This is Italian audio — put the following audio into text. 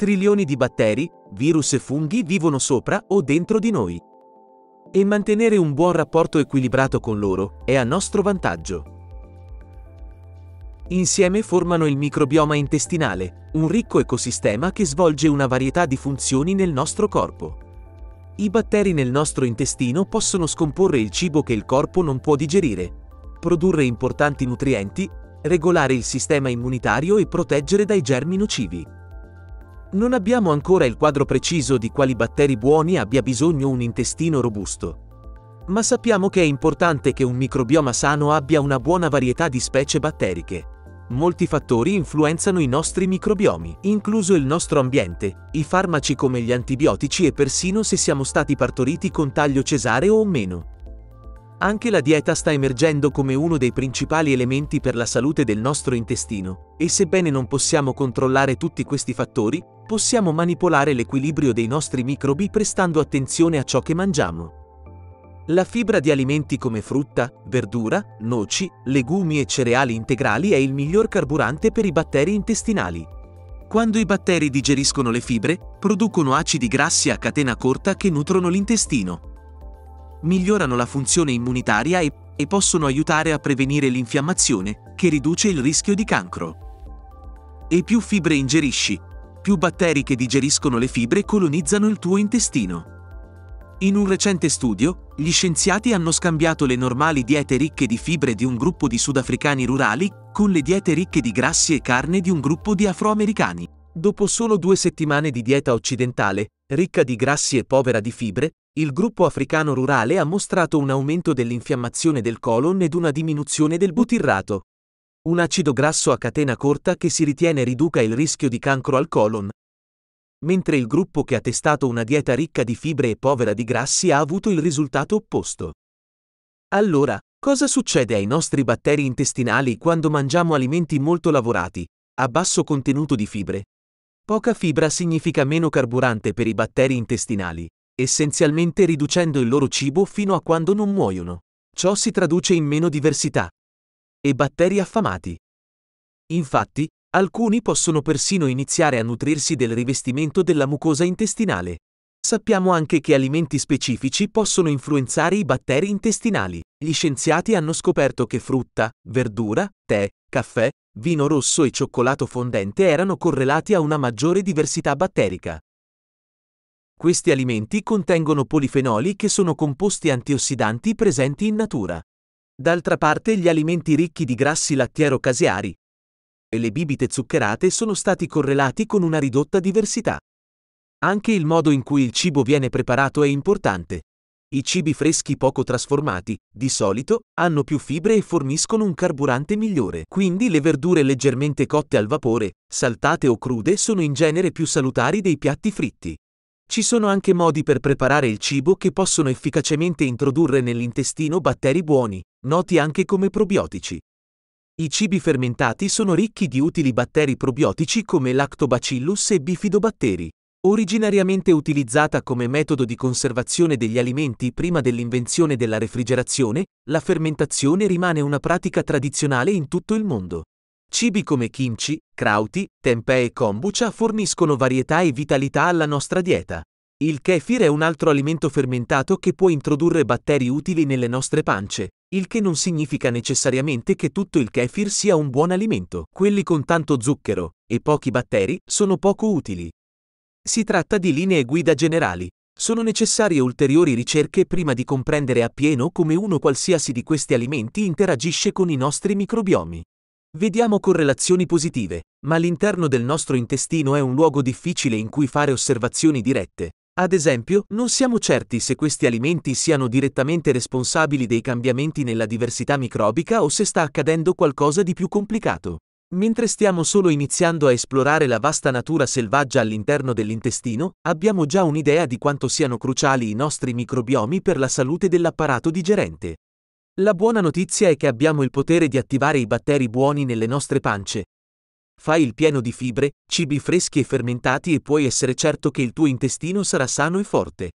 trilioni di batteri, virus e funghi vivono sopra o dentro di noi. E mantenere un buon rapporto equilibrato con loro è a nostro vantaggio. Insieme formano il microbioma intestinale, un ricco ecosistema che svolge una varietà di funzioni nel nostro corpo. I batteri nel nostro intestino possono scomporre il cibo che il corpo non può digerire, produrre importanti nutrienti, regolare il sistema immunitario e proteggere dai germi nocivi. Non abbiamo ancora il quadro preciso di quali batteri buoni abbia bisogno un intestino robusto. Ma sappiamo che è importante che un microbioma sano abbia una buona varietà di specie batteriche. Molti fattori influenzano i nostri microbiomi, incluso il nostro ambiente, i farmaci come gli antibiotici e persino se siamo stati partoriti con taglio cesareo o meno. Anche la dieta sta emergendo come uno dei principali elementi per la salute del nostro intestino, e sebbene non possiamo controllare tutti questi fattori, possiamo manipolare l'equilibrio dei nostri microbi prestando attenzione a ciò che mangiamo. La fibra di alimenti come frutta, verdura, noci, legumi e cereali integrali è il miglior carburante per i batteri intestinali. Quando i batteri digeriscono le fibre, producono acidi grassi a catena corta che nutrono l'intestino, migliorano la funzione immunitaria e, e possono aiutare a prevenire l'infiammazione, che riduce il rischio di cancro. E più fibre ingerisci, più batteri che digeriscono le fibre colonizzano il tuo intestino. In un recente studio, gli scienziati hanno scambiato le normali diete ricche di fibre di un gruppo di sudafricani rurali con le diete ricche di grassi e carne di un gruppo di afroamericani. Dopo solo due settimane di dieta occidentale, ricca di grassi e povera di fibre, il gruppo africano rurale ha mostrato un aumento dell'infiammazione del colon ed una diminuzione del butirrato. Un acido grasso a catena corta che si ritiene riduca il rischio di cancro al colon. Mentre il gruppo che ha testato una dieta ricca di fibre e povera di grassi ha avuto il risultato opposto. Allora, cosa succede ai nostri batteri intestinali quando mangiamo alimenti molto lavorati, a basso contenuto di fibre, Poca fibra significa meno carburante per i batteri intestinali, essenzialmente riducendo il loro cibo fino a quando non muoiono. Ciò si traduce in meno diversità. E batteri affamati. Infatti, alcuni possono persino iniziare a nutrirsi del rivestimento della mucosa intestinale. Sappiamo anche che alimenti specifici possono influenzare i batteri intestinali. Gli scienziati hanno scoperto che frutta, verdura, tè, caffè, vino rosso e cioccolato fondente erano correlati a una maggiore diversità batterica. Questi alimenti contengono polifenoli che sono composti antiossidanti presenti in natura. D'altra parte gli alimenti ricchi di grassi lattiero-caseari e le bibite zuccherate sono stati correlati con una ridotta diversità. Anche il modo in cui il cibo viene preparato è importante. I cibi freschi poco trasformati, di solito, hanno più fibre e forniscono un carburante migliore. Quindi le verdure leggermente cotte al vapore, saltate o crude sono in genere più salutari dei piatti fritti. Ci sono anche modi per preparare il cibo che possono efficacemente introdurre nell'intestino batteri buoni, noti anche come probiotici. I cibi fermentati sono ricchi di utili batteri probiotici come Lactobacillus e Bifidobatteri. Originariamente utilizzata come metodo di conservazione degli alimenti prima dell'invenzione della refrigerazione, la fermentazione rimane una pratica tradizionale in tutto il mondo. Cibi come kimchi, krauti, tempeh e kombucha forniscono varietà e vitalità alla nostra dieta. Il kefir è un altro alimento fermentato che può introdurre batteri utili nelle nostre pance, il che non significa necessariamente che tutto il kefir sia un buon alimento. Quelli con tanto zucchero e pochi batteri sono poco utili. Si tratta di linee guida generali. Sono necessarie ulteriori ricerche prima di comprendere appieno come uno qualsiasi di questi alimenti interagisce con i nostri microbiomi. Vediamo correlazioni positive, ma l'interno del nostro intestino è un luogo difficile in cui fare osservazioni dirette. Ad esempio, non siamo certi se questi alimenti siano direttamente responsabili dei cambiamenti nella diversità microbica o se sta accadendo qualcosa di più complicato. Mentre stiamo solo iniziando a esplorare la vasta natura selvaggia all'interno dell'intestino, abbiamo già un'idea di quanto siano cruciali i nostri microbiomi per la salute dell'apparato digerente. La buona notizia è che abbiamo il potere di attivare i batteri buoni nelle nostre pance. Fai il pieno di fibre, cibi freschi e fermentati e puoi essere certo che il tuo intestino sarà sano e forte.